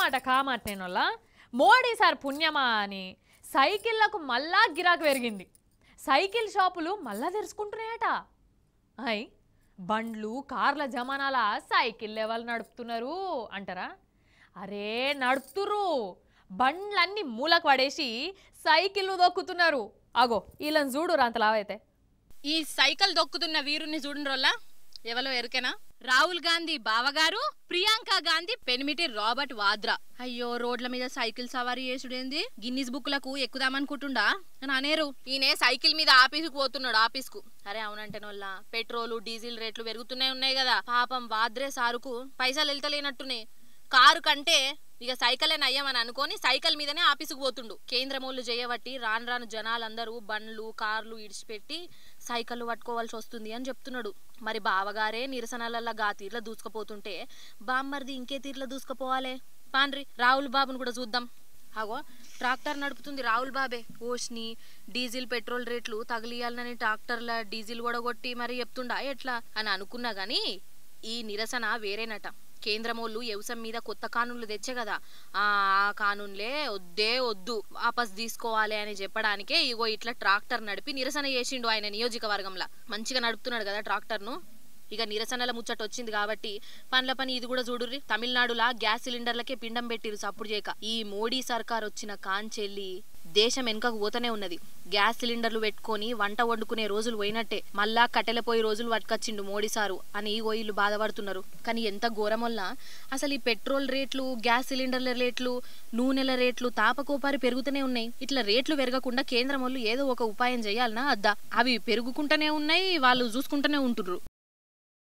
మాట కామాట నేను మోడీ సార్ పుణ్యమా అని సైకిళ్లకు మళ్ళా గిరాకు పెరిగింది సైకిల్ షాపులు మళ్ళా తెరుచుకుంటున్నాయట అయ్ బండ్లు కార్ల జమానాల సైకిల్ లెవెల్ నడుపుతున్నారు అంటారా అరే నడుపుతురు బండ్లన్నీ మూలకు పడేసి సైకిళ్ళు దొక్కుతున్నారు అగో వీళ్ళని చూడు లావైతే ఈ సైకిల్ దొక్కుతున్న వీరుని చూడండి రోల్లా ఎవరో ఎరికేనా రాహుల్ గాంధీ బావగారు ప్రియాంక గాంధీ పెనిమిటి రాబర్ట్ వాద్రా అయ్యో రోడ్ల మీద సైకిల్ సవారీ చేసుడేంది గిన్నిస్ బుక్ లకు ఎక్కుదామనుకుంటుండా అనేరు ఈయనే సైకిల్ మీద కు పోతున్నాడు ఆఫీస్ కు అరే అవునంటే నోళ్ళ పెట్రోలు డీజిల్ రేట్లు పెరుగుతున్నాయి ఉన్నాయి కదా పాపం వాద్రే సారుకు పైసలు వెళ్తలేనట్టునే కారు కంటే ఇక సైకిల్ అయ్యామని అనుకొని సైకిల్ మీదనే ఆఫీసుకు పోతుండు కేంద్రమూళ్ళు చేయబట్టి రాను రాను జనాలందరూ బండ్లు కార్లు ఇడిచిపెట్టి సైకిళ్ళు పట్టుకోవాల్సి వస్తుంది అని చెప్తున్నాడు మరి బావగారే నిరసనలల్లా గా తీర్ల దూసుకుపోతుంటే బామ్మర్ది ఇంకే తీర్ల దూసుకుపోవాలే పాండ్రి రాహుల్ బాబును కూడా చూద్దాం అగో ట్రాక్టర్ నడుపుతుంది రాహుల్ బాబే ఓష్ని డీజిల్ పెట్రోల్ రేట్లు తగిలియాలని ట్రాక్టర్ల డీజిల్ కూడా కొట్టి మరి చెప్తుండా ఎట్లా అని అనుకున్నా కానీ ఈ నిరసన వేరేనట కేంద్రమోళ్ళు ఎవసం మీద కొత్త కానూన్లు తెచ్చే కదా ఆ కానూన్లే వద్దే వద్దు వాపస్ తీసుకోవాలి అని చెప్పడానికే ఇగో ఇట్లా ట్రాక్టర్ నడిపి నిరసన చేసిండు ఆయన నియోజకవర్గంలో మంచిగా నడుపుతున్నాడు కదా ట్రాక్టర్ను ఇక నిరసనల ముచ్చట వచ్చింది కాబట్టి పనుల పని ఇది కూడా చూడుర్రి తమిళనాడులా గ్యాస్ సిలిండర్లకే పిండం పెట్టిరు సప్పుడు చేయక ఈ మోడీ సర్కార్ వచ్చిన కాంచెల్లి దేశం వెనుకకు పోతూనే ఉన్నది గ్యాస్ సిలిండర్లు పెట్టుకొని వంట వండుకునే రోజులు పోయినట్టే మళ్ళా కట్టెలపోయి రోజులు పట్టుకొచ్చిండు మోడీ సారు అని ఇల్లు బాధపడుతున్నారు కానీ ఎంత ఘోరమొల్లా అసలు ఈ పెట్రోల్ రేట్లు గ్యాస్ సిలిండర్ల రేట్లు నూనెల రేట్లు తాపకోపారి పెరుగుతూనే ఉన్నాయి ఇట్లా రేట్లు పెరగకుండా కేంద్రం వాళ్ళు ఏదో ఒక ఉపాయం చేయాలన్నా అద్దా అవి పెరుగుకుంటూనే ఉన్నాయి వాళ్ళు చూసుకుంటూనే ఉంటుర్రు